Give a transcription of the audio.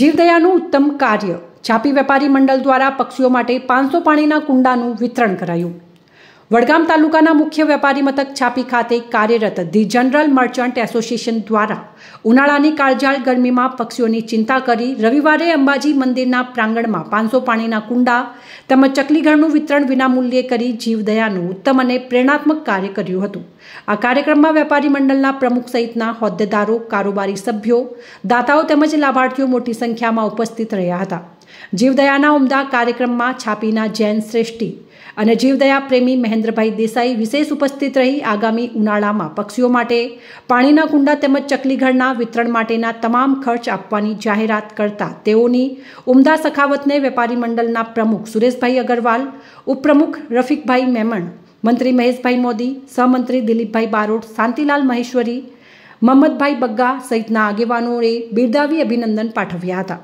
જીવદયાનું ઉત્તમ કાર્ય છાપી વેપારી મંડળ દ્વારા પક્ષીઓ માટે પાંચસો પાણીના કુંડાનું વિતરણ કરાયું વડગામ તાલુકાના મુખ્ય વેપારી મથક છાપી ખાતે કાર્યરત ધી જનરલ મર્ચન્ટ એસોસિએશન દ્વારા ઉનાળાની કાળજાળ ગરમીમાં પક્ષીઓની ચિંતા કરી રવિવારે અંબાજી મંદિરના પ્રાંગણમાં પાંચસો પાણીના કુંડા તેમજ ચકલીઘરનું વિતરણ વિનામૂલ્યે કરી જીવદયાનું ઉત્તમ અને પ્રેરણાત્મક કાર્ય કર્યું હતું આ કાર્યક્રમમાં વેપારી મંડળના પ્રમુખ સહિતના હોદ્દેદારો કારોબારી સભ્યો દાતાઓ તેમજ લાભાર્થીઓ મોટી સંખ્યામાં ઉપસ્થિત રહ્યા હતા જીવદયાના ઉમદા કાર્યક્રમમાં છાપીના જૈન શ્રેષ્ઠી અને જીવદયા પ્રેમી મહેન્દ્રભાઈ દેસાઈ વિશેષ ઉપસ્થિત રહી આગામી ઉનાળામાં પક્ષીઓ માટે પાણીના કુંડા તેમજ ચકલીઘરના વિતરણ માટેના તમામ ખર્ચ આપવાની જાહેરાત કરતા તેઓની ઉમદા સખાવતને વેપારી મંડળના પ્રમુખ સુરેશભાઈ અગરવાલ ઉપપ્રમુખ રફીકભાઈ મેમણ મંત્રી મહેશભાઈ મોદી સહમંત્રી દિલીપભાઈ બારોટ શાંતિલાલ મહેશ્વરી મહંમદભાઈ બગ્ગા સહિતના આગેવાનોએ બિરદાવી અભિનંદન પાઠવ્યા હતા